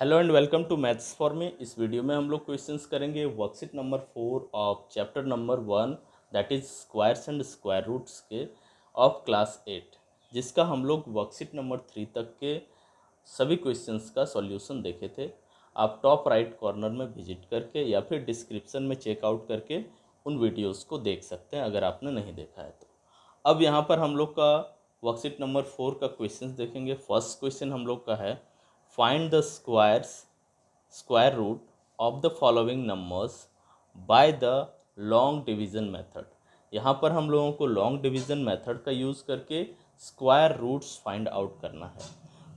Hello and welcome to maths for me इस video में हम लोग क्वेश्चंस करेंगे worksheet number four of chapter number one that is squares and square roots के of class eight जिसका हम लोग वर्कशीट नंबर थ्री तक के सभी क्वेश्चंस का सॉल्यूशन देखे थे आप टॉप राइट कॉर्नर में विजिट करके या फिर डिस्क्रिप्सन में चेकआउट करके उन वीडियोज़ को देख सकते हैं अगर आपने नहीं देखा है तो अब यहाँ पर हम लोग का वर्कशीट नंबर फोर का क्वेश्चन देखेंगे फर्स्ट क्वेश्चन हम लोग का है find the squares square root of the following numbers by the long division method यहाँ पर हम लोगों को लॉन्ग डिवीज़न मेथड का यूज़ करके स्क्वायर रूट्स फाइंड आउट करना है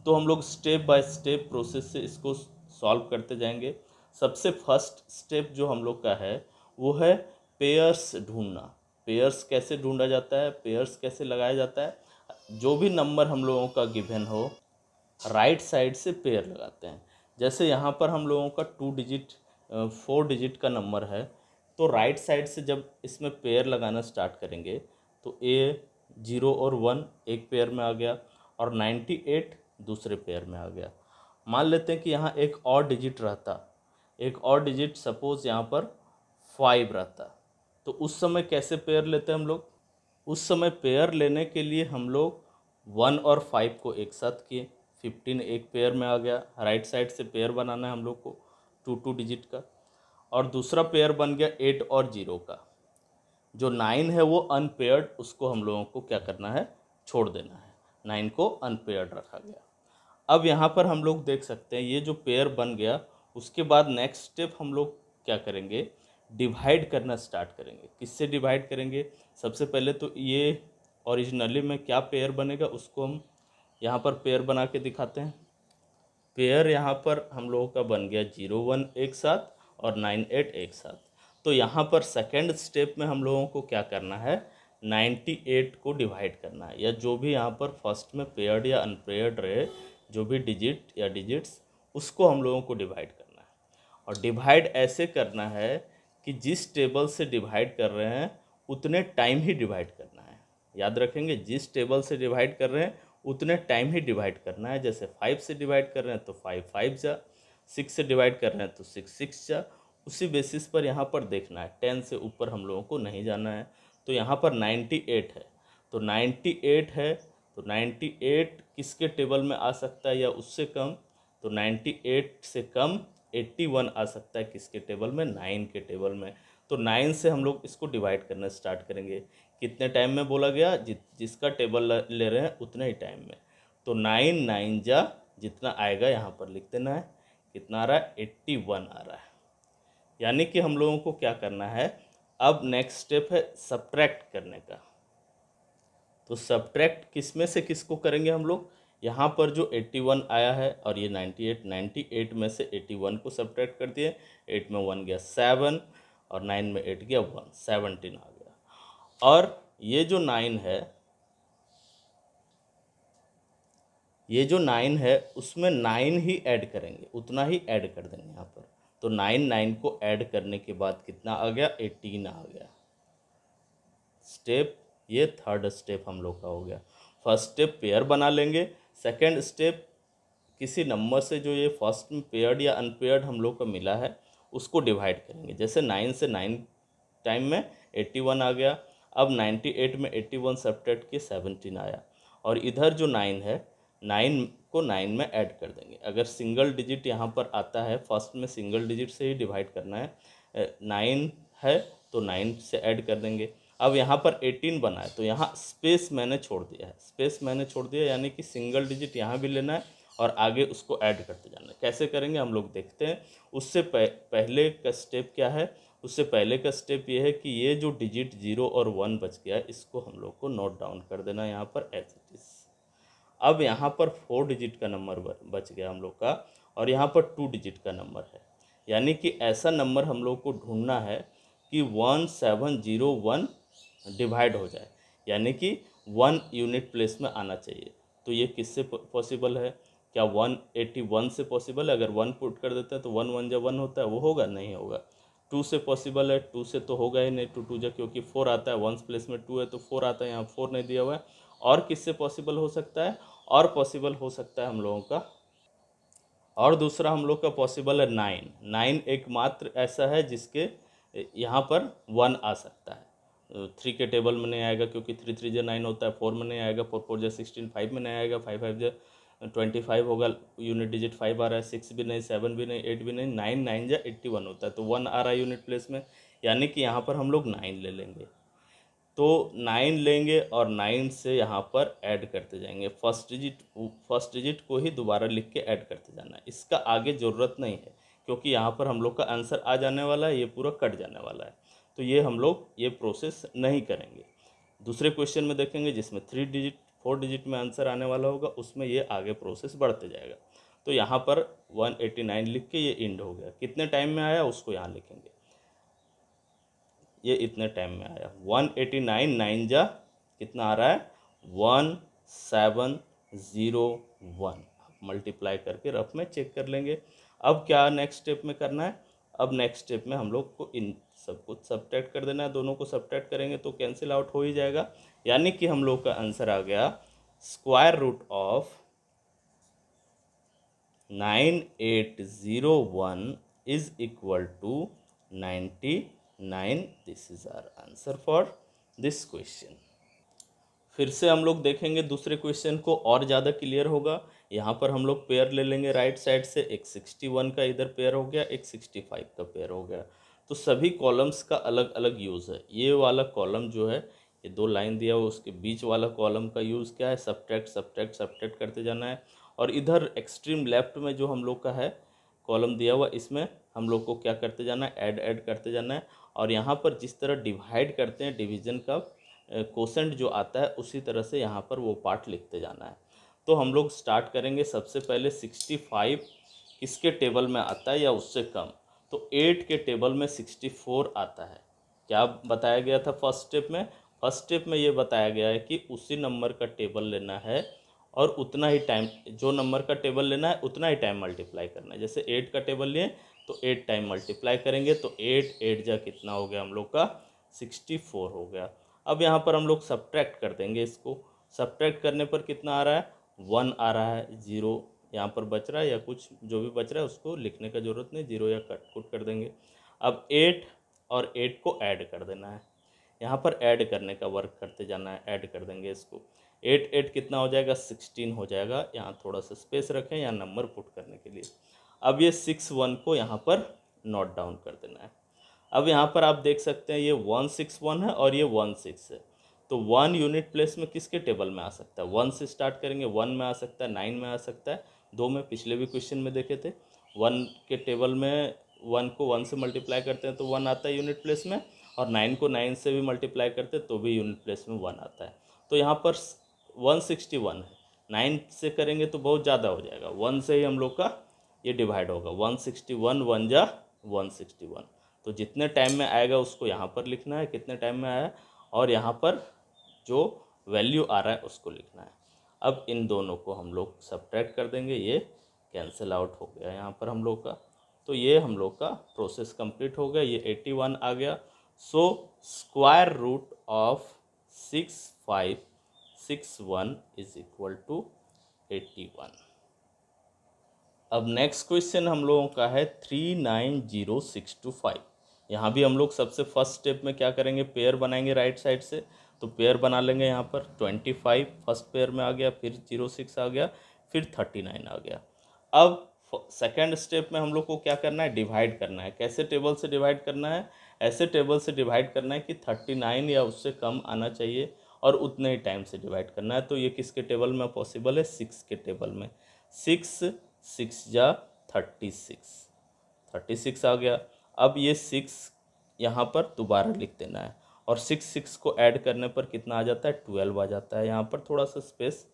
तो हम लोग स्टेप बाय स्टेप प्रोसेस से इसको सॉल्व करते जाएंगे सबसे फर्स्ट स्टेप जो हम लोग का है वो है पेयर्स ढूंढना पेयर्स कैसे ढूंढा जाता है पेयर्स कैसे लगाया जाता है जो भी नंबर हम लोगों का गिवन हो राइट साइड से पेयर लगाते हैं जैसे यहाँ पर हम लोगों का टू डिजिट फोर डिजिट का नंबर है तो राइट साइड से जब इसमें पेयर लगाना स्टार्ट करेंगे तो ए जीरो और वन एक पेयर में आ गया और नाइन्टी एट दूसरे पेयर में आ गया मान लेते हैं कि यहाँ एक और डिजिट रहता एक और डिजिट सपोज़ यहाँ पर फाइव रहता तो उस समय कैसे पेयर लेते हैं हम लोग उस समय पेयर लेने के लिए हम लोग वन और फाइव को एक साथ किए फिफ्टीन एक पेयर में आ गया राइट साइड से पेयर बनाना है हम लोग को टू टू डिजिट का और दूसरा पेयर बन गया एट और जीरो का जो नाइन है वो अनपेयर्ड उसको हम लोगों को क्या करना है छोड़ देना है नाइन को अनपेयर्ड रखा गया अब यहाँ पर हम लोग देख सकते हैं ये जो पेयर बन गया उसके बाद नेक्स्ट स्टेप हम लोग क्या करेंगे डिवाइड करना स्टार्ट करेंगे किससे डिवाइड करेंगे सबसे पहले तो ये ओरिजिनली में क्या पेयर बनेगा उसको हम यहाँ पर पेयर बना के दिखाते हैं पेयर यहाँ पर हम लोगों का बन गया जीरो वन एक साथ और नाइन एट एक साथ तो यहाँ पर सेकेंड स्टेप में हम लोगों को क्या करना है नाइन्टी एट को डिवाइड करना है या जो भी यहाँ पर फर्स्ट में पेयर्ड या अनपेयर्ड रहे जो भी डिजिट या डिजिट्स उसको हम लोगों को डिवाइड करना है और डिवाइड ऐसे करना है कि जिस टेबल से डिवाइड कर रहे हैं उतने टाइम ही डिवाइड करना है याद रखेंगे जिस टेबल से डिवाइड कर रहे हैं उतने टाइम ही डिवाइड करना है जैसे फाइव से डिवाइड कर रहे हैं तो फाइव फाइव जा सिक्स से डिवाइड कर रहे हैं तो सिक्स सिक्स जा उसी बेसिस पर यहाँ पर देखना है टेन से ऊपर हम लोगों को नहीं जाना है तो यहाँ पर नाइन्टी एट है तो नाइन्टी एट है तो नाइन्टी एट किसके टेबल में आ सकता है या उससे कम तो नाइन्टी एट से कम एट्टी वन आ सकता है किसके टेबल में नाइन के टेबल में तो नाइन से हम लोग इसको डिवाइड करना स्टार्ट करेंगे कितने टाइम में बोला गया जि, जिसका टेबल ले रहे हैं उतने ही टाइम में तो नाइन नाइन जा जितना आएगा यहाँ पर लिख देना है कितना आ रहा है एट्टी वन आ रहा है यानी कि हम लोगों को क्या करना है अब नेक्स्ट स्टेप है सब्ट्रैक्ट करने का तो सब्ट्रैक्ट किस में से किसको करेंगे हम लोग यहाँ पर जो एट्टी वन आया है और ये नाइन्टी एट नाइन्टी एट में से एट्टी वन को सब्ट्रैक्ट कर दिए एट में वन गया सेवन और नाइन में एट गया वन सेवनटीन आ गया और ये जो नाइन है ये जो नाइन है उसमें नाइन ही ऐड करेंगे उतना ही ऐड कर देंगे यहाँ पर तो नाइन नाइन को ऐड करने के बाद कितना आ गया एटीन आ गया स्टेप ये थर्ड स्टेप हम लोग का हो गया फर्स्ट स्टेप पेयर बना लेंगे सेकंड स्टेप किसी नंबर से जो ये फर्स्ट में पेयर्ड या अनपेयर्ड हम लोग को मिला है उसको डिवाइड करेंगे जैसे नाइन से नाइन टाइम में एट्टी वन आ गया अब 98 में 81 सब्ट्रैक्ट के 17 आया और इधर जो नाइन है नाइन को नाइन में ऐड कर देंगे अगर सिंगल डिजिट यहाँ पर आता है फर्स्ट में सिंगल डिजिट से ही डिवाइड करना है नाइन है तो नाइन से ऐड कर देंगे अब यहाँ पर एटीन बना है तो यहाँ स्पेस मैंने छोड़ दिया है स्पेस मैंने छोड़ दिया यानी कि सिंगल डिजिट यहाँ भी लेना है और आगे उसको ऐड करते जाना है कैसे करेंगे हम लोग देखते हैं उससे पह, पहले का स्टेप क्या है उससे पहले का स्टेप ये है कि ये जो डिजिट जीरो और वन बच गया इसको हम लोग को नोट डाउन कर देना यहाँ पर एज इट इज़ अब यहाँ पर फोर डिजिट का नंबर बच गया हम लोग का और यहाँ पर टू डिजिट का नंबर है यानी कि ऐसा नंबर हम लोग को ढूंढना है कि one seven zero one divide हो जाए यानी कि वन यूनिट प्लेस में आना चाहिए तो ये किससे पॉसिबल है क्या वन एटी वन से पॉसिबल है अगर वन पुट कर देते हैं तो वन वन जब वन होता है वो होगा नहीं होगा टू से पॉसिबल है टू से तो होगा ही नहीं टू टू जा क्योंकि फोर आता है वंस प्लेस में टू है तो फोर आता है यहाँ फोर नहीं दिया हुआ है और किससे पॉसिबल हो सकता है और पॉसिबल हो सकता है हम लोगों का और दूसरा हम लोग का पॉसिबल है नाइन नाइन एकमात्र ऐसा है जिसके यहाँ पर वन आ सकता है थ्री के टेबल में नहीं आएगा क्योंकि थ्री थ्री जो नाइन होता है फोर में नहीं आएगा फोर फोर जो सिक्सटीन फाइव में नहीं आएगा फाइव फाइव जो ट्वेंटी फाइव होगा यूनिट डिजिट फाइव आ रहा है सिक्स भी नहीं सेवन भी नहीं एट भी नहीं नाइन नाइन या एट्टी वन होता है तो वन आ रहा है यूनिट प्लेस में यानी कि यहाँ पर हम लोग नाइन ले लेंगे तो नाइन लेंगे और नाइन से यहाँ पर ऐड करते जाएंगे फर्स्ट डिजिट फर्स्ट डिजिट को ही दोबारा लिख के ऐड करते जाना है इसका आगे ज़रूरत नहीं है क्योंकि यहाँ पर हम लोग का आंसर आ जाने वाला है ये पूरा कट जाने वाला है तो ये हम लोग ये प्रोसेस नहीं करेंगे दूसरे क्वेश्चन में देखेंगे जिसमें थ्री डिजिट फोर डिजिट में आंसर आने वाला होगा उसमें ये आगे प्रोसेस बढ़ते जाएगा तो यहाँ पर 189 लिख के ये इंड हो गया कितने टाइम में आया उसको यहाँ लिखेंगे ये इतने टाइम में आया 189 नाइन जा कितना आ रहा है one seven zero one multiply करके रफ में चेक कर लेंगे अब क्या नेक्स्ट स्टेप में करना है अब नेक्स्ट स्टेप में हम लोग को इन सब कुछ सब्ट्रैक्ट कर देना है दोनों को सब्ट्रैक्ट करेंगे तो कैंसिल आउट हो ही जाएगा यानी कि हम लोग का आंसर आ गया square root of nine eight zero one is equal to ninety nine this is our answer for this question फिर से हम लोग देखेंगे दूसरे क्वेश्चन को और ज़्यादा क्लियर होगा यहाँ पर हम लोग पेयर ले लेंगे राइट साइड से एक सिक्सटी वन का इधर पेयर हो गया एक सिक्सटी फाइव का पेयर हो गया तो सभी कॉलम्स का अलग अलग यूज़ है ये वाला कॉलम जो है ये दो लाइन दिया हुआ उसके बीच वाला कॉलम का यूज़ क्या है सब्ट्रैक्ट सब्ट्रैक्ट सब्ट्रैक्ट करते जाना है और इधर एक्सट्रीम लेफ्ट में जो हम लोग का है कॉलम दिया हुआ इसमें हम लोग को क्या करते जाना है ऐड ऐड करते जाना है और यहाँ पर जिस तरह डिवाइड करते हैं डिवीजन का कोसेंट जो आता है उसी तरह से यहाँ पर वो पार्ट लिखते जाना है तो हम लोग स्टार्ट करेंगे सबसे पहले सिक्सटी फाइव किसके टेबल में आता है या उससे कम तो एट के टेबल में सिक्सटी फोर आता है क्या बताया गया था फर्स्ट स्टेप में फर्स्ट स्टेप में ये बताया गया है कि उसी नंबर का टेबल लेना है और उतना ही टाइम जो नंबर का टेबल लेना है उतना ही टाइम मल्टीप्लाई करना है जैसे एट का टेबल लिए तो एट टाइम मल्टीप्लाई करेंगे तो एट एट जा कितना हो गया हम लोग का सिक्सटी फोर हो गया अब यहाँ पर हम लोग सब्ट्रैक्ट कर देंगे इसको सब्ट्रैक्ट करने पर कितना आ रहा है वन आ रहा है जीरो यहाँ पर बच रहा है या कुछ जो भी बच रहा है उसको लिखने का ज़रूरत नहीं जीरो या कट कुट कर देंगे अब एट और एट को ऐड कर देना है यहाँ पर ऐड करने का वर्क करते जाना है ऐड कर देंगे इसको एट एट कितना हो जाएगा सिक्सटीन हो जाएगा यहाँ थोड़ा सा स्पेस रखें यहाँ नंबर पुट करने के लिए अब ये सिक्स वन को यहाँ पर नोट डाउन कर देना है अब यहाँ पर आप देख सकते हैं ये वन सिक्स वन है और ये वन सिक्स है तो वन यूनिट प्लेस में किसके टेबल में आ सकता है वन से स्टार्ट करेंगे वन में आ सकता है नाइन में आ सकता है दो में पिछले भी क्वेश्चन में देखे थे वन के टेबल में वन को वन से मल्टीप्लाई करते हैं तो वन आता है यूनिट प्लेस में और नाइन को नाइन से भी मल्टीप्लाई करते तो भी यूनिट प्लेस में वन आता है तो यहाँ पर वन सिक्सटी वन है नाइन से करेंगे तो बहुत ज़्यादा हो जाएगा वन से ही हम लोग का ये डिवाइड होगा वन सिक्सटी वन वन जा वन सिक्सटी वन तो जितने टाइम में आएगा उसको यहाँ पर लिखना है कितने टाइम में आया और यहाँ पर जो वैल्यू आ रहा है उसको लिखना है अब इन दोनों को हम लोग सब्ट्रैक्ट कर देंगे ये कैंसिल आउट हो गया यहाँ पर हम लोग का तो ये हम लोग का प्रोसेस कंप्लीट हो गया ये एट्टी वन आ गया root of six five six one is equal to eighty one अब नेक्स्ट क्वेश्चन हम लोगों का है three nine zero six two five यहाँ भी हम लोग सबसे फर्स्ट स्टेप में क्या करेंगे पेयर बनाएंगे राइट साइड से तो पेयर बना लेंगे यहाँ पर ट्वेंटी फाइव फर्स्ट पेयर में आ गया फिर जीरो सिक्स आ गया फिर थर्टी नाइन आ गया अब सेकेंड स्टेप में हम लोग को क्या करना है डिवाइड करना है कैसे टेबल से डिवाइड करना है ऐसे टेबल से डिवाइड करना है कि थर्टी नाइन या उससे कम आना चाहिए और उतने ही टाइम से डिवाइड करना है तो ये किसके टेबल में पॉसिबल है सिक्स के टेबल में सिक्स सिक्स या थर्टी सिक्स थर्टी सिक्स आ गया अब ये सिक्स यहाँ पर दोबारा लिख देना है और सिक्स सिक्स को ऐड करने पर कितना आ जाता है ट्वेल्व आ जाता है यहाँ पर थोड़ा सा स्पेस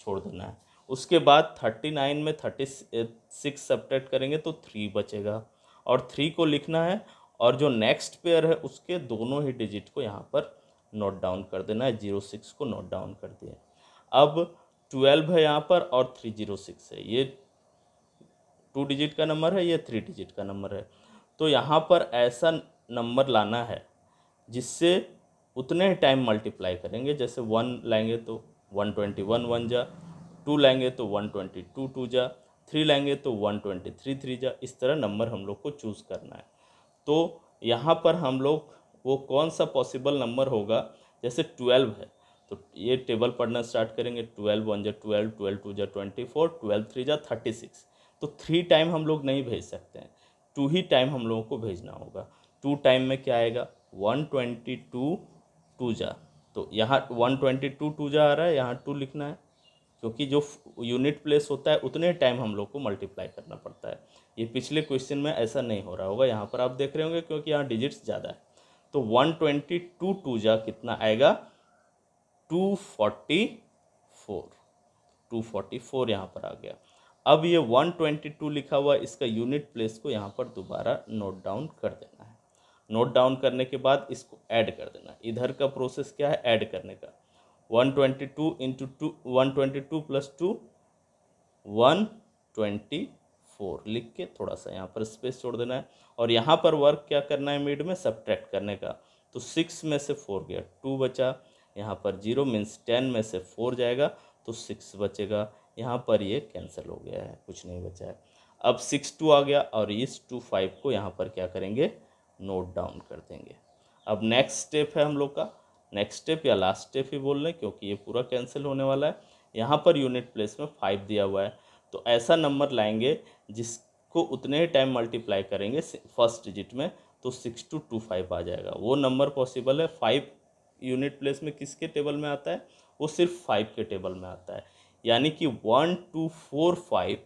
छोड़ देना है उसके बाद थर्टी नाइन में थर्टी सिक्स सब्ट्रैक्ट करेंगे तो थ्री बचेगा और थ्री को लिखना है और जो नेक्स्ट पेयर है उसके दोनों ही डिजिट को यहाँ पर नोट डाउन कर देना है जीरो सिक्स को नोट डाउन कर दिए अब ट्वेल्व है यहाँ पर और थ्री जीरो सिक्स है ये टू डिजिट का नंबर है ये थ्री डिजिट का नंबर है तो यहाँ पर ऐसा नंबर लाना है जिससे उतने ही टाइम मल्टीप्लाई करेंगे जैसे वन लाएंगे तो वन ट्वेंटी वन वन जा टू लाएंगे तो वन ट्वेंटी टू टू जा थ्री लाएंगे तो वन ट्वेंटी थ्री थ्री जा इस तरह नंबर हम लोग को चूज़ करना है तो यहाँ पर हम लोग वो कौन सा पॉसिबल नंबर होगा जैसे ट्वेल्व है तो ये टेबल पढ़ना स्टार्ट करेंगे ट्वेल्व वन जा ट्वेल्व ट्वेल्व टू जा ट्वेंटी फोर ट्वेल्व थ्री जा थर्टी सिक्स तो थ्री टाइम हम लोग नहीं भेज सकते हैं टू ही टाइम हम लोगों को भेजना होगा टू टाइम में क्या आएगा वन ट्वेंटी टू टू जा तो यहाँ वन ट्वेंटी टू टू जा आ रहा है यहाँ टू लिखना है क्योंकि जो यूनिट प्लेस होता है उतने टाइम हम लोग को मल्टीप्लाई करना पड़ता है ये पिछले क्वेश्चन में ऐसा नहीं हो रहा होगा यहाँ पर आप देख रहे होंगे क्योंकि यहाँ डिजिट्स ज़्यादा है तो वन ट्वेंटी टू टू जा कितना आएगा two forty four two forty four यहाँ पर आ गया अब ये वन ट्वेंटी टू लिखा हुआ इसका यूनिट प्लेस को यहाँ पर दोबारा नोट डाउन कर देना है नोट डाउन करने के बाद इसको ऐड कर देना इधर का प्रोसेस क्या है ऐड करने का one twenty two into two one twenty two plus two one twenty four लिख के थोड़ा सा यहाँ पर स्पेस छोड़ देना है और यहाँ पर वर्क क्या करना है मिड में सब्ट्रैक्ट करने का तो सिक्स में से फोर गया टू बचा यहाँ पर जीरो मीन्स टेन में से फोर जाएगा तो सिक्स बचेगा यहाँ पर ये कैंसिल हो गया है कुछ नहीं बचा है अब सिक्स टू आ गया और इस टू फाइव को यहाँ पर क्या करेंगे नोट डाउन कर देंगे अब नेक्स्ट स्टेप है हम लोग का नेक्स्ट स्टेप या लास्ट स्टेप ही बोल रहे क्योंकि ये पूरा कैंसिल होने वाला है यहाँ पर यूनिट प्लेस में फाइव दिया हुआ है तो ऐसा नंबर लाएंगे जिसको उतने ही टाइम मल्टीप्लाई करेंगे फर्स्ट डिजिट में तो सिक्स टू टू फाइव आ जाएगा वो नंबर पॉसिबल है फाइव यूनिट प्लेस में किसके टेबल में आता है वो सिर्फ फाइव के टेबल में आता है यानी कि वन टू फोर फाइव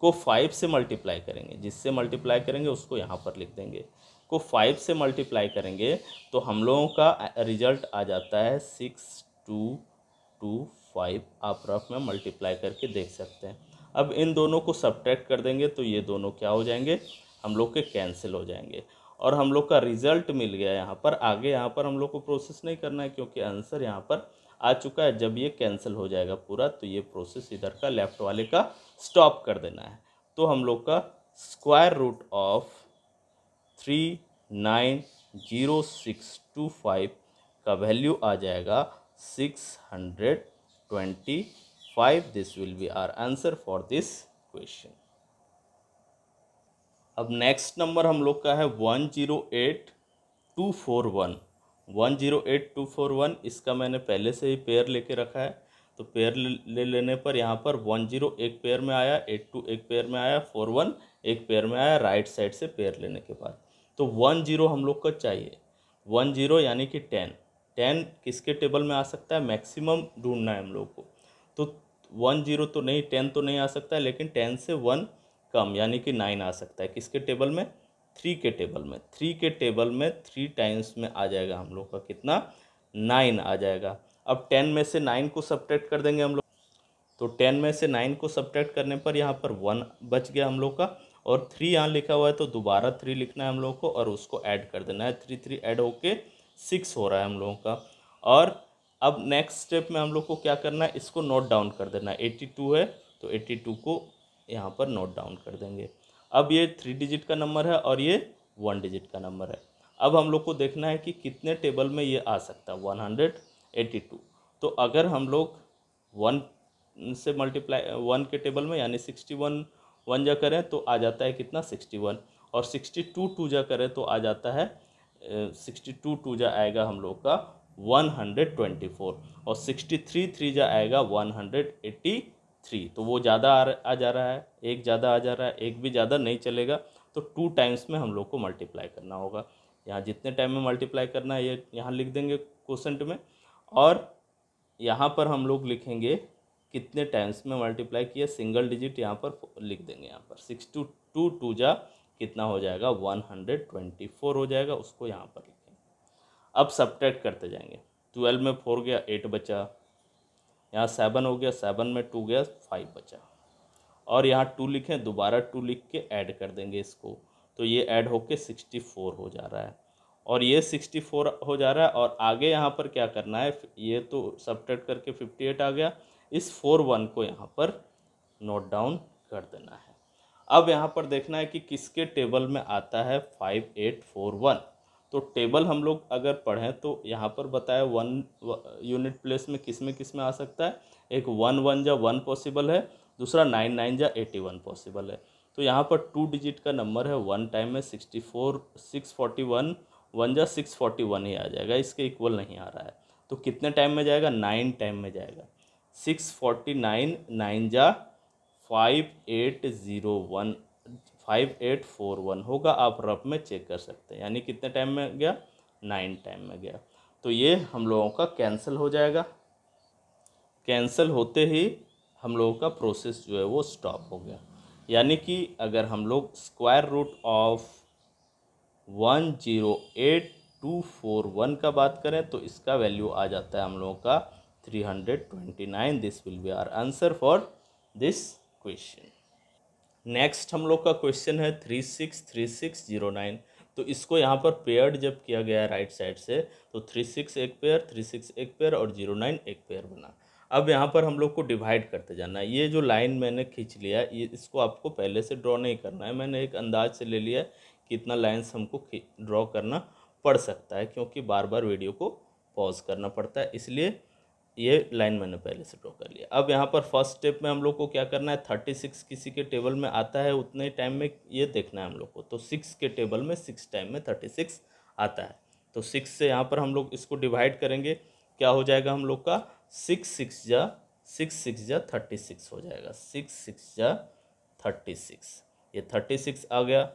को फाइव से मल्टीप्लाई करेंगे जिससे मल्टीप्लाई करेंगे उसको यहाँ पर लिख देंगे को फाइव से मल्टीप्लाई करेंगे तो हम लोगों का रिजल्ट आ जाता है सिक्स टू टू फाइव आप रफ में मल्टीप्लाई करके देख सकते हैं अब इन दोनों को सब्ट्रैक्ट कर देंगे तो ये दोनों क्या हो जाएंगे हम लोग के कैंसिल हो जाएंगे और हम लोग का रिजल्ट मिल गया यहाँ पर आगे यहाँ पर हम लोग को प्रोसेस नहीं करना है क्योंकि आंसर यहाँ पर आ चुका है जब ये कैंसिल हो जाएगा पूरा तो ये प्रोसेस इधर का लेफ्ट वाले का स्टॉप कर देना है तो हम लोग का square root of three nine zero six two five का वैल्यू आ जाएगा six hundred 25 this will be our answer for this question अब नेक्स्ट नंबर हम लोग का है one zero eight two four one one zero eight two four one इसका मैंने पहले से ही पेयर लेके रखा है तो पेयर ले लेने पर यहाँ पर वन जीरो एक पेयर में आया एट टू एक पेयर में आया फोर वन एक पेयर में आया राइट साइड से पेयर लेने के बाद तो वन जीरो हम लोग को चाहिए वन जीरो यानी कि टेन टेन किसके टेबल में आ सकता है मैक्सिमम ढूंढना है हम लोग को तो वन जीरो तो नहीं टेन तो नहीं आ सकता है लेकिन टेन से वन कम यानी कि नाइन आ सकता है किसके टेबल में थ्री के टेबल में थ्री के टेबल में थ्री टाइम्स में आ जाएगा हम लोग का कितना नाइन आ जाएगा अब टेन में से नाइन को सब्ट्रैक्ट कर देंगे हम लोग तो टेन में से नाइन को सब्ट्रैक्ट करने पर यहाँ पर वन बच गया हम लोग का और थ्री यहाँ लिखा हुआ है तो दोबारा थ्री लिखना है हम लोग को और उसको ऐड कर देना है थ्री थ्री ऐड होके सिक्स हो रहा है हम लोगों का और अब नेक्स्ट स्टेप में हम लोग को क्या करना है इसको नोट डाउन कर देना है एट्टी टू है तो एट्टी टू को यहाँ पर नोट डाउन कर देंगे अब ये थ्री डिजिट का नंबर है और ये वन डिजिट का नंबर है अब हम लोग को देखना है कि कितने टेबल में ये आ सकता है वन हंड्रेड एट्टी टू तो अगर हम लोग वन से मल्टीप्लाई वन के टेबल में यानी सिक्सटी वन वन जा करें तो आ जाता है कितना सिक्सटी वन और सिक्सटी टू टू जा करें तो आ जाता है सिक्सटी टू टू जा आएगा हम लोग का वन हंड्रेड ट्वेंटी फोर और सिक्सटी थ्री थ्री जा आएगा वन हंड्रेड एट्टी थ्री तो वो ज़्यादा आ, आ जा रहा है एक ज़्यादा आ जा रहा है एक भी ज़्यादा नहीं चलेगा तो टू टाइम्स में हम लोग को मल्टीप्लाई करना होगा यहाँ जितने टाइम में मल्टीप्लाई करना है ये यहाँ लिख देंगे क्वेश्चन में और यहाँ पर हम लोग लिखेंगे कितने टाइम्स में मल्टीप्लाई किया सिंगल डिजिट यहाँ पर लिख देंगे यहाँ पर सिक्स टू टू टू जा कितना हो जाएगा 124 हो जाएगा उसको यहाँ पर लिखें अब सब्ट्रैक्ट करते जाएंगे ट्वेल्व में फोर गया एट बचा यहाँ सेवन हो गया सेवन में टू गया फाइव बचा और यहाँ टू लिखें दोबारा टू लिख के ऐड कर देंगे इसको तो ये ऐड होके सिक्सटी फोर हो जा रहा है और ये सिक्सटी फोर हो जा रहा है और आगे यहाँ पर क्या करना है ये तो सब्ट्रैक्ट करके फिफ्टी एट आ गया इस फोर वन को यहाँ पर नोट डाउन कर देना है अब यहाँ पर देखना है कि किसके टेबल में आता है फाइव एट फोर वन तो टेबल हम लोग अगर पढ़ें तो यहाँ पर बताया वन यूनिट प्लेस में किस में किस में आ सकता है एक वन वन जा वन पॉसिबल है दूसरा नाइन नाइन जा एटी वन पॉसिबल है तो यहाँ पर टू डिजिट का नंबर है वन टाइम में sixty four six forty one one जा सिक्स फोर्टी वन ही आ जाएगा इसके इक्वल नहीं आ रहा है तो कितने टाइम में जाएगा नाइन टाइम में जाएगा सिक्स फोर्टी नाइन नाइन जा five eight zero one five eight four one होगा आप रफ में चेक कर सकते हैं यानी कितने टाइम में गया नाइन टाइम में गया तो ये हम लोगों का कैंसिल हो जाएगा कैंसिल होते ही हम लोगों का प्रोसेस जो है वो स्टॉप हो गया यानी कि अगर हम लोग square root of one zero eight two four one का बात करें तो इसका वैल्यू आ जाता है हम लोगों का three hundred twenty nine this will be our answer for this question next हम लोग का क्वेश्चन है three six three six zero nine तो इसको यहाँ पर पेयर्ड जब किया गया राइट साइड से तो थ्री सिक्स एक पेयर थ्री सिक्स एक पेयर और जीरो नाइन एक पेयर बना अब यहाँ पर हम लोग को डिवाइड करते जाना है ये जो लाइन मैंने खींच लिया ये इसको आपको पहले से ड्रॉ नहीं करना है मैंने एक अंदाज से ले लिया कि इतना लाइन्स हमको ड्रॉ करना पड़ सकता है क्योंकि बार बार वीडियो को पॉज करना पड़ता है इसलिए ये लाइन मैंने पहले से ड्रॉ कर लिया अब यहाँ पर फर्स्ट स्टेप में हम लोग को क्या करना है थर्टी सिक्स किसी के टेबल में आता है उतने टाइम में ये देखना है हम लोग को तो सिक्स के टेबल में सिक्स टाइम में थर्टी सिक्स आता है तो सिक्स से यहाँ पर हम लोग इसको डिवाइड करेंगे क्या हो जाएगा हम लोग का सिक्स सिक्स जा सिक्स सिक्स जा थर्टी सिक्स हो जाएगा सिक्स सिक्स जा थर्टी सिक्स ये थर्टी सिक्स आ गया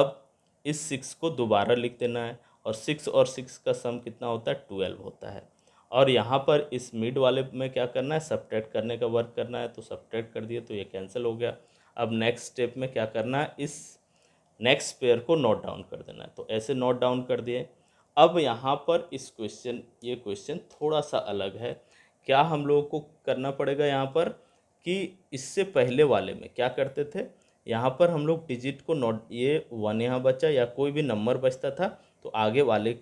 अब इस सिक्स को दोबारा लिख देना है और सिक्स और सिक्स का सम कितना होता है ट्वेल्व होता है और यहाँ पर इस मिड वाले में क्या करना है सब्ट्रैक्ट करने का वर्क करना है तो सब्ट्रैक्ट कर दिए तो ये कैंसिल हो गया अब नेक्स्ट स्टेप में क्या करना है इस नेक्स्ट पेयर को नोट डाउन कर देना है तो ऐसे नोट डाउन कर दिए अब यहाँ पर इस क्वेश्चन ये क्वेश्चन थोड़ा सा अलग है क्या हम लोगों को करना पड़ेगा यहाँ पर कि इससे पहले वाले में क्या करते थे यहाँ पर हम लोग डिजिट को नोट ये वन यहाँ बचा या कोई भी नंबर बचता था तो आगे वाले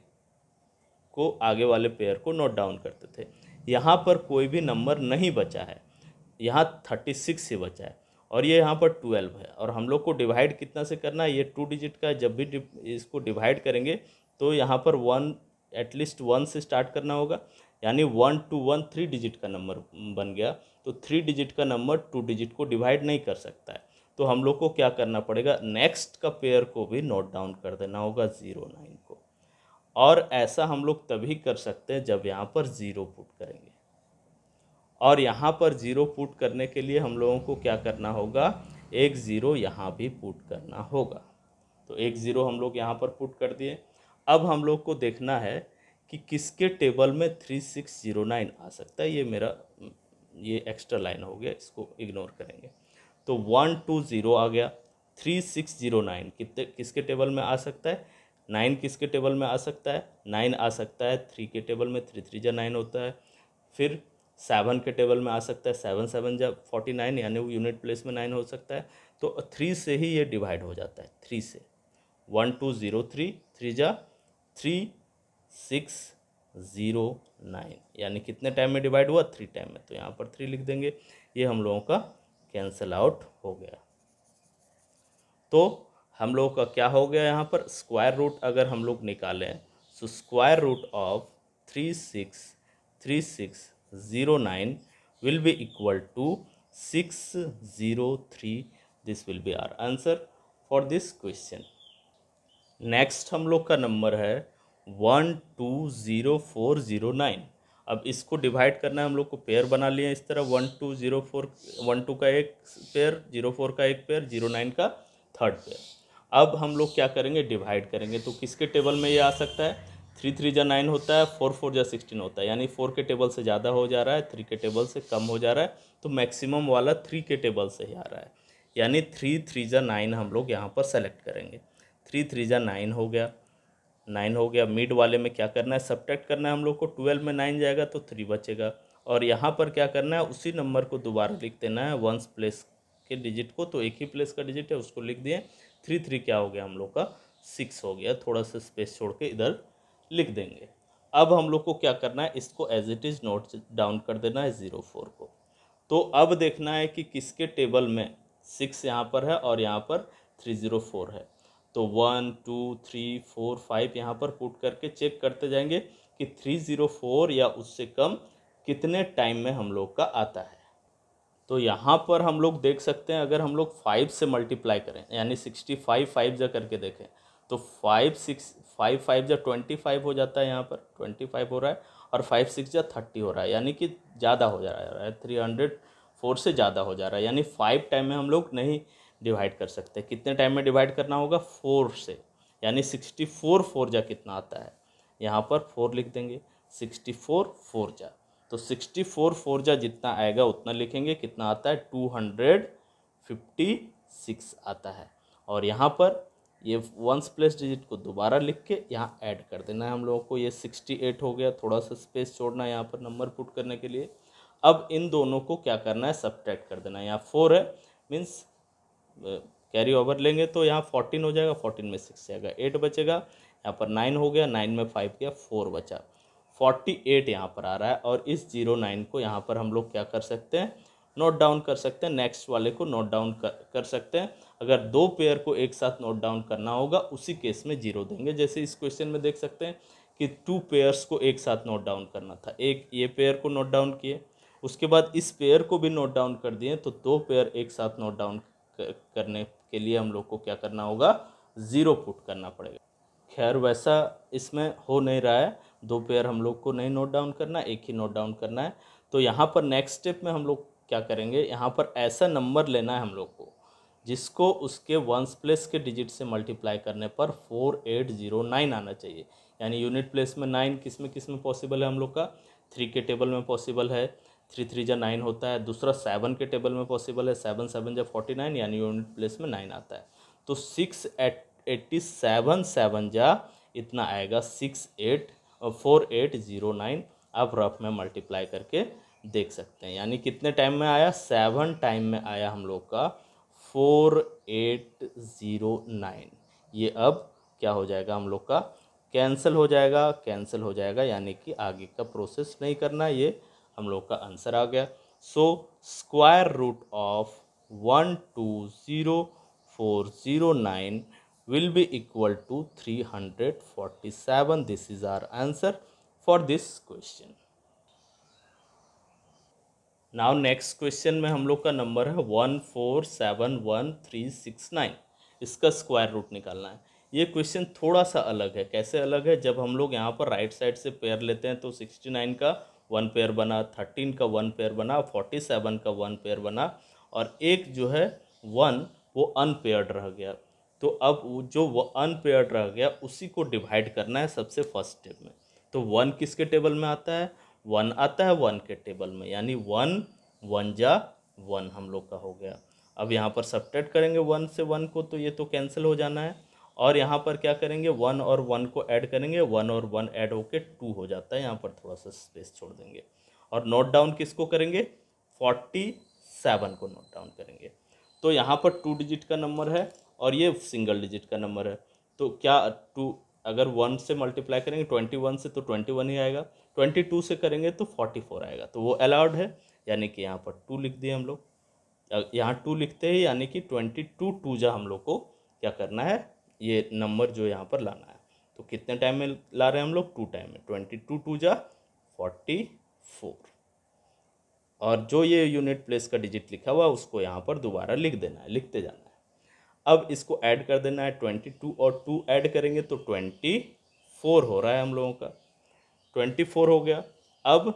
को आगे वाले पेयर को नोट डाउन करते थे यहाँ पर कोई भी नंबर नहीं बचा है यहाँ थर्टी सिक्स ही बचा है और ये यहाँ पर ट्वेल्व है और हम लोग को डिवाइड कितना से करना है ये टू डिजिट का जब भी इसको डिवाइड करेंगे तो यहाँ पर वन एटलीस्ट वन से स्टार्ट करना होगा यानी one two one three digit का नंबर बन गया तो थ्री डिजिट का नंबर टू डिजिट को डिवाइड नहीं कर सकता है तो हम लोग को क्या करना पड़ेगा नेक्स्ट का पेयर को भी नोट डाउन कर देना होगा ज़ीरो नाइन और ऐसा हम लोग तभी कर सकते हैं जब यहाँ पर ज़ीरो पुट करेंगे और यहाँ पर ज़ीरो पुट करने के लिए हम लोगों को क्या करना होगा एक ज़ीरो यहाँ भी पुट करना होगा तो एक ज़ीरो हम लोग यहाँ पर पुट कर दिए अब हम लोग को देखना है कि किसके टेबल में थ्री सिक्स ज़ीरो नाइन आ सकता है ये मेरा ये एक्स्ट्रा लाइन हो गया इसको इग्नोर करेंगे तो वन टू ज़ीरो आ गया थ्री सिक्स ज़ीरो नाइन कितने किसके टेबल में आ सकता है नाइन किसके टेबल में आ सकता है नाइन आ सकता है थ्री के टेबल में थ्री थ्री जा नाइन होता है फिर सेवन के टेबल में आ सकता है सेवन सेवन जा फोर्टी नाइन यानी वो यूनिट प्लेस में नाइन हो सकता है तो थ्री से ही ये डिवाइड हो जाता है थ्री से one two zero three three जा थ्री सिक्स ज़ीरो नाइन यानी कितने टाइम में डिवाइड हुआ थ्री टाइम में तो यहाँ पर थ्री लिख देंगे ये हम लोगों का कैंसल आउट हो गया तो हम लोग का क्या हो गया यहाँ पर स्क्वायर रूट अगर हम लोग निकालें so square root of three six three six zero nine will be equal to six zero three this will be our answer for this question next हम लोग का नंबर है one two zero four zero nine अब इसको divide करना है हम लोग को पेयर बना लिए इस तरह one two zero four one two का एक पेयर ज़ीरो फोर का एक पेयर ज़ीरो नाइन का थर्ड पेयर अब हम लोग क्या करेंगे डिवाइड करेंगे तो किसके टेबल में ये आ सकता है थ्री थ्री जा नाइन होता है फोर फोर जा सिक्सटीन होता है यानी फोर के टेबल से ज़्यादा हो जा रहा है थ्री के टेबल से कम हो जा रहा है तो मैक्सिमम वाला थ्री के टेबल से ही आ रहा है यानी थ्री थ्री जा नाइन हम लोग यहाँ पर सेलेक्ट करेंगे थ्री थ्री जा नाइन हो गया नाइन हो गया मिड वाले में क्या करना है सब्टेक्ट करना है हम लोग को ट्वेल्व में नाइन जाएगा तो थ्री बचेगा और यहाँ पर क्या करना है उसी नंबर को दोबारा लिख देना है वंस प्लेस के डिजिट को तो एक ही प्लेस का डिजिट है उसको लिख दिए थ्री थ्री क्या हो गया हम लोग का सिक्स हो गया थोड़ा सा स्पेस छोड़ के इधर लिख देंगे अब हम लोग को क्या करना है इसको as it is note down कर देना है ज़ीरो फोर को तो अब देखना है कि किसके टेबल में सिक्स यहाँ पर है और यहाँ पर थ्री ज़ीरो फोर है तो one two three four five यहाँ पर पुट करके चेक करते जाएंगे कि थ्री ज़ीरो फोर या उससे कम कितने टाइम में हम लोग का आता है तो यहाँ पर हम लोग देख सकते हैं अगर हम लोग फाइव से मल्टीप्लाई करें यानी सिक्सटी फाइव फाइव जा करके देखें तो फाइव सिक्स फाइव फाइव जा ट्वेंटी फाइव हो जाता है यहाँ पर ट्वेंटी फाइव हो रहा है और फाइव सिक्स जा थर्टी हो रहा है यानी कि ज़्यादा हो जा रहा है थ्री हंड्रेड फोर से ज़्यादा हो जा रहा है यानी फाइव टाइम में हम लोग नहीं डिवाइड कर सकते कितने टाइम में डिवाइड करना होगा फोर से यानी सिक्सटी फोर फोर जा कितना आता है यहाँ पर फोर लिख देंगे सिक्सटी फोर फोर जा तो सिक्सटी फोर फोर जा जितना आएगा उतना लिखेंगे कितना आता है टू हंड्रेड फिफ्टी सिक्स आता है और यहाँ पर ये वंस प्लस डिजिट को दोबारा लिख के यहाँ ऐड कर देना है हम लोगों को ये सिक्सटी एट हो गया थोड़ा सा स्पेस छोड़ना है यहाँ पर नंबर पुट करने के लिए अब इन दोनों को क्या करना है सब्ट्रैक्ट कर देना है यहाँ फोर है मीन्स कैरी ओवर लेंगे तो यहाँ फोर्टीन हो जाएगा फोर्टीन में सिक्स जाएगा एट बचेगा यहाँ पर नाइन हो गया नाइन में फाइव गया फोर बचा फोर्टी एट यहाँ पर आ रहा है और इस जीरो नाइन को यहाँ पर हम लोग क्या कर सकते हैं नोट डाउन कर सकते हैं नेक्स्ट वाले को नोट डाउन कर, कर सकते हैं अगर दो पेयर को एक साथ नोट डाउन करना होगा उसी केस में जीरो देंगे जैसे इस क्वेश्चन में देख सकते हैं कि टू पेयर्स को एक साथ नोट डाउन करना था एक ये पेयर को नोट डाउन किए उसके बाद इस पेयर को भी नोट डाउन कर दिए तो दो पेयर एक साथ नोट डाउन करने के लिए हम लोग को क्या करना होगा ज़ीरो पुट करना पड़ेगा खैर वैसा इसमें हो नहीं रहा है दो पेयर हम लोग को नहीं नोट डाउन करना एक ही नोट डाउन करना है तो यहाँ पर नेक्स्ट स्टेप में हम लोग क्या करेंगे यहाँ पर ऐसा नंबर लेना है हम लोग को जिसको उसके वंस प्लेस के डिजिट से मल्टीप्लाई करने पर फोर एट ज़ीरो नाइन आना चाहिए यानी यूनिट प्लेस में नाइन किस में किस में पॉसिबल है हम लोग का थ्री के टेबल में पॉसिबल है थ्री थ्री जा नाइन होता है दूसरा सेवन के टेबल में पॉसिबल है सेवन सेवन जा फोर्टी नाइन यानी यूनिट प्लेस में नाइन आता है तो six eight eighty seven seven जा इतना आएगा six eight four eight zero nine आप रफ में मल्टीप्लाई करके देख सकते हैं यानी कितने टाइम में आया सेवन टाइम में आया हम लोग का फोर एट ज़ीरो नाइन ये अब क्या हो जाएगा हम लोग का कैंसिल हो जाएगा कैंसिल हो जाएगा यानी कि आगे का प्रोसेस नहीं करना ये हम लोग का आंसर आ गया so square root of one two zero four zero nine will be equal to 347 this is our answer for this question now next question में हम लोग का नंबर है one four seven one three six nine इसका square root निकालना है ये question थोड़ा सा अलग है कैसे अलग है जब हम लोग यहाँ पर राइट साइड से पेयर लेते हैं तो सिक्सटी नाइन का वन पेयर बना थर्टीन का वन पेयर बना फोर्टी सेवन का वन पेयर बना और एक जो है वन वो अनपेयर्ड रह गया तो अब जो अनपेयर्ड रह गया उसी को डिवाइड करना है सबसे फर्स्ट स्टेप में तो वन किसके टेबल में आता है वन आता है वन के टेबल में यानी वन वन जा वन हम लोग का हो गया अब यहाँ पर सब्ट्रैक्ट करेंगे वन से वन को तो ये तो कैंसिल हो जाना है और यहाँ पर क्या करेंगे वन और वन को ऐड करेंगे वन और वन ऐड होके टू हो जाता है यहाँ पर थोड़ा सा स्पेस छोड़ देंगे और नोट डाउन किसको करेंगे फोर्टी सेवन को नोट डाउन करेंगे तो यहाँ पर टू डिजिट का नंबर है और ये सिंगल डिजिट का नंबर है तो क्या टू अगर वन से मल्टीप्लाई करेंगे ट्वेंटी वन से तो ट्वेंटी वन ही आएगा ट्वेंटी टू से करेंगे तो फोर्टी फोर आएगा तो वो अलाउड है यानी कि यहाँ पर टू लिख दिए हम लोग यहाँ टू लिखते हैं यानी कि ट्वेंटी टू टू जा हम लोग को क्या करना है ये नंबर जो यहाँ पर लाना है तो कितने टाइम में ला रहे हैं हम लोग टू टाइम में ट्वेंटी टू टू जा फोर्टी फोर और जो ये यूनिट प्लेस का डिजिट लिखा हुआ उसको यहाँ पर दोबारा लिख देना है लिखते जाना है अब इसको ऐड कर देना है ट्वेंटी टू और टू ऐड करेंगे तो ट्वेंटी फोर हो रहा है हम लोगों का ट्वेंटी फोर हो गया अब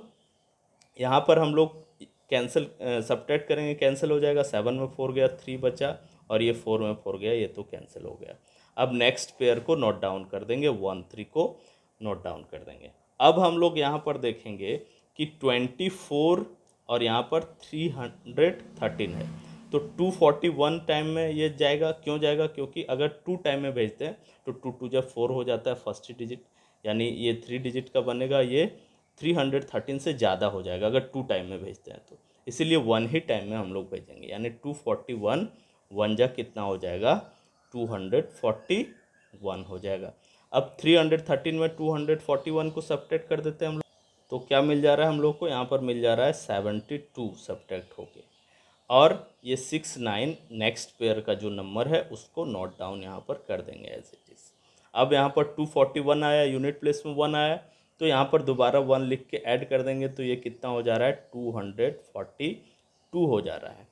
यहाँ पर हम लोग कैंसिल सब्ट्रैक्ट करेंगे कैंसिल हो जाएगा सेवन में फोर गया थ्री बचा और ये फोर में फोर गया ये तो कैंसिल हो गया अब नेक्स्ट पेयर को नोट डाउन कर देंगे वन थ्री को नोट डाउन कर देंगे अब हम लोग यहाँ पर देखेंगे कि ट्वेंटी फोर और यहाँ पर थ्री हंड्रेड थर्टीन है तो टू फोर्टी वन टाइम में ये जाएगा क्यों जाएगा क्योंकि अगर टू टाइम में भेजते हैं तो टू टू जब फोर हो जाता है फर्स्ट डिजिट यानी ये थ्री डिजिट का बनेगा ये थ्री हंड्रेड थर्टीन से ज़्यादा हो जाएगा अगर टू टाइम में भेजते हैं तो इसीलिए वन ही टाइम में हम लोग भेजेंगे यानी टू फोर्टी वन वन जा कितना हो जाएगा टू हंड्रेड फोर्टी वन हो जाएगा अब थ्री हंड्रेड थर्टीन में टू हंड्रेड फोर्टी वन को सब्ट्रैक्ट कर देते हैं हम लोग तो क्या मिल जा रहा है हम लोग को यहाँ पर मिल जा रहा है सेवेंटी टू सब्ट्रैक्ट होके और ये सिक्स नाइन नेक्स्ट पेयर का जो नंबर है उसको नोट डाउन यहाँ पर कर देंगे एज इट इज़ अब यहाँ पर टू फोर्टी वन आया यूनिट प्लेस में वन आया तो यहाँ पर दोबारा वन लिख के ऐड कर देंगे तो ये कितना हो जा रहा है टू हंड्रेड फोर्टी टू हो जा रहा है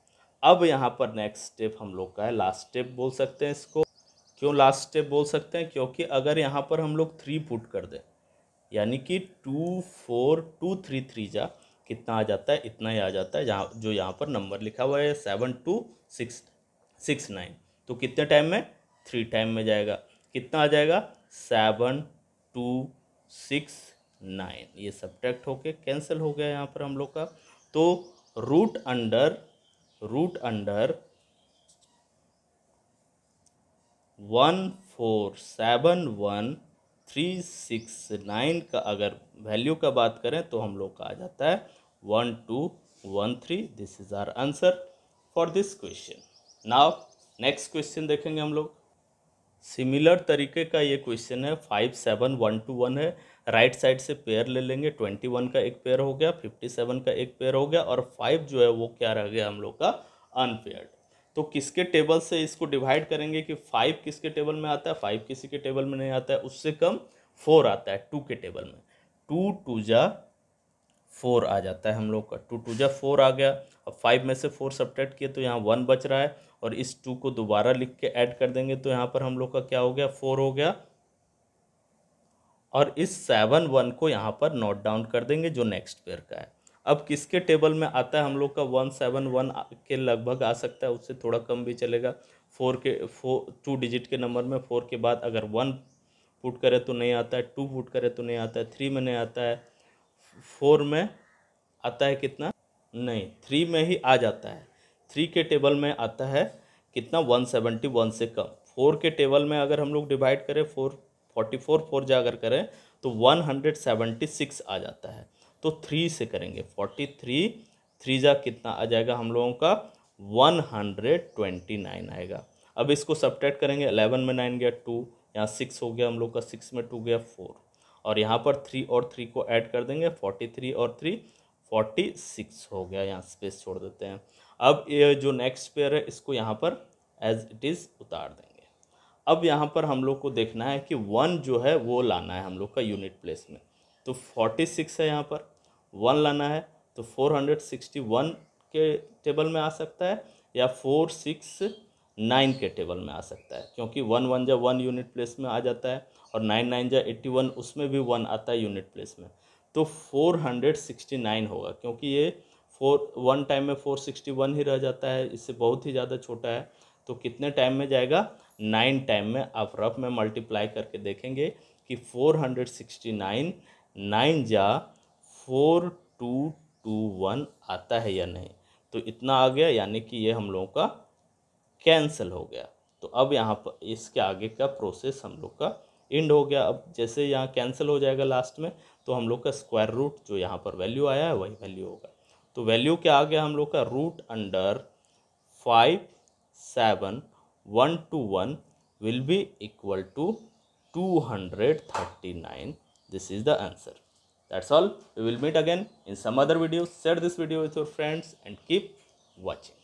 अब यहाँ पर नेक्स्ट स्टेप हम लोग का है लास्ट स्टेप बोल सकते हैं इसको क्यों लास्ट स्टेप बोल सकते हैं क्योंकि अगर यहाँ पर हम लोग थ्री पुट कर दें यानी कि two four two three three जा कितना आ जाता है इतना ही आ जाता है जहाँ जो यहाँ पर नंबर लिखा हुआ है seven two six six nine तो कितने टाइम में थ्री टाइम में जाएगा कितना आ जाएगा सेवन टू सिक्स नाइन ये सब्ट्रैक्ट होके कैंसिल हो गया यहाँ पर हम लोग का तो root under root under one four seven one three six nine का अगर वैल्यू का बात करें तो हम लोग का आ जाता है one two one three this is our answer for this question now next question देखेंगे हम लोग सिमिलर तरीके का ये क्वेश्चन है five seven one two one है राइट right साइड से पेयर ले लेंगे ट्वेंटी वन का एक पेयर हो गया फिफ्टी सेवन का एक पेयर हो गया और फाइव जो है वो क्या रह गया हम लोग का अनपेयर्ड तो किसके टेबल से इसको डिवाइड करेंगे कि फाइव किसके टेबल में आता है फाइव किसी के टेबल में नहीं आता है उससे कम फोर आता है टू के टेबल में टू टू जा फोर आ जाता है हम लोग का टू टू जा फोर आ गया अब फाइव में से फोर सब्ट्रैक्ट किए तो यहाँ वन बच रहा है और इस टू को दोबारा लिख के ऐड कर देंगे तो यहाँ पर हम लोग का क्या हो गया फोर हो गया और इस सेवन वन को यहाँ पर नोट डाउन कर देंगे जो नेक्स्ट पेयर का है अब किसके टेबल में आता है हम लोग का वन सेवन वन के लगभग आ सकता है उससे थोड़ा कम भी चलेगा फोर के फोर टू डिजिट के नंबर में फोर के बाद अगर वन पुट करे तो नहीं आता है टू पुट करे तो नहीं आता है थ्री में नहीं आता है फोर में आता है कितना नहीं थ्री में ही आ जाता है थ्री के टेबल में आता है कितना वन सेवेंटी वन से कम फोर के टेबल में अगर हम लोग डिवाइड करें फोर फोर्टी फोर फोर जा अगर करें तो वन हंड्रेड सेवेंटी सिक्स आ जाता है तो थ्री से करेंगे फोर्टी थ्री थ्री जा कितना आ जाएगा हम लोगों का वन हंड्रेड ट्वेंटी नाइन आएगा अब इसको सब्ट्रैक्ट करेंगे अलेवन में नाइन गया टू यहाँ सिक्स हो गया हम लोग का सिक्स में टू गया फोर और यहाँ पर थ्री और थ्री को ऐड कर देंगे फोर्टी थ्री और थ्री फोर्टी सिक्स हो गया यहाँ स्पेस छोड़ देते हैं अब ये जो नेक्स्ट पेयर है इसको यहाँ पर एज इट इज़ उतार देंगे अब यहाँ पर हम लोग को देखना है कि वन जो है वो लाना है हम लोग का यूनिट प्लेस में तो फोर्टी सिक्स है यहाँ पर वन लाना है तो फोर हंड्रेड सिक्सटी वन के टेबल में आ सकता है या फोर सिक्स नाइन के टेबल में आ सकता है क्योंकि वन वन जा वन यूनिट प्लेस में आ जाता है और नाइन नाइन जा एट्टी वन उसमें भी वन आता है यूनिट प्लेस में तो फोर हंड्रेड सिक्सटी नाइन होगा क्योंकि ये फोर वन टाइम में फोर सिक्सटी वन ही रह जाता है इससे बहुत ही ज़्यादा छोटा है तो कितने टाइम में जाएगा नाइन टाइम में आप रफ में मल्टीप्लाई करके देखेंगे कि four hundred sixty nine nine जा फोर टू टू वन आता है या नहीं तो इतना आ गया यानी कि ये हम लोगों का कैंसिल हो गया तो अब यहाँ पर इसके आगे का प्रोसेस हम लोग का एंड हो गया अब जैसे यहाँ कैंसिल हो जाएगा लास्ट में तो हम लोग का स्क्वायर रूट जो यहाँ पर वैल्यू आया है वही वैल्यू होगा तो वैल्यू क्या आ गया हम लोग का root under five seven one two one will be equal to two hundred thirty nine this is the answer That's all. We will meet again in some other video. Share this video with your friends and keep watching.